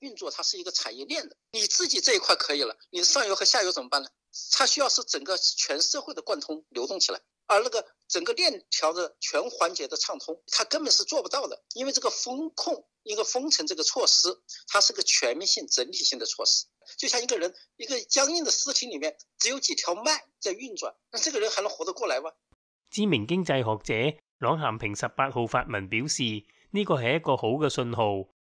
运作，它是一个产业链的。你自己这一块可以了，你的上游和下游怎么办呢？它需要是整个全社会的贯通流动起来，而那个整个链条的全环节的畅通，它根本是做不到的。因为这个风控一个封城这个措施，它是个全面性整体性的措施。就像一个人一个僵硬的尸体里面只有几条脉在运转，那这个人还能活得过来吗？知名经济学者郎咸平十八号发文表示，呢个系一个好嘅信号。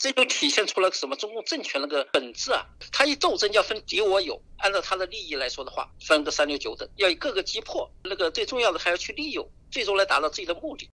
这就体现出了什么？中共政权那个本质啊，他一斗争就要分敌我友，按照他的利益来说的话，分个三六九等，要以各个击破，那个最重要的还要去利用，最终来达到自己的目的。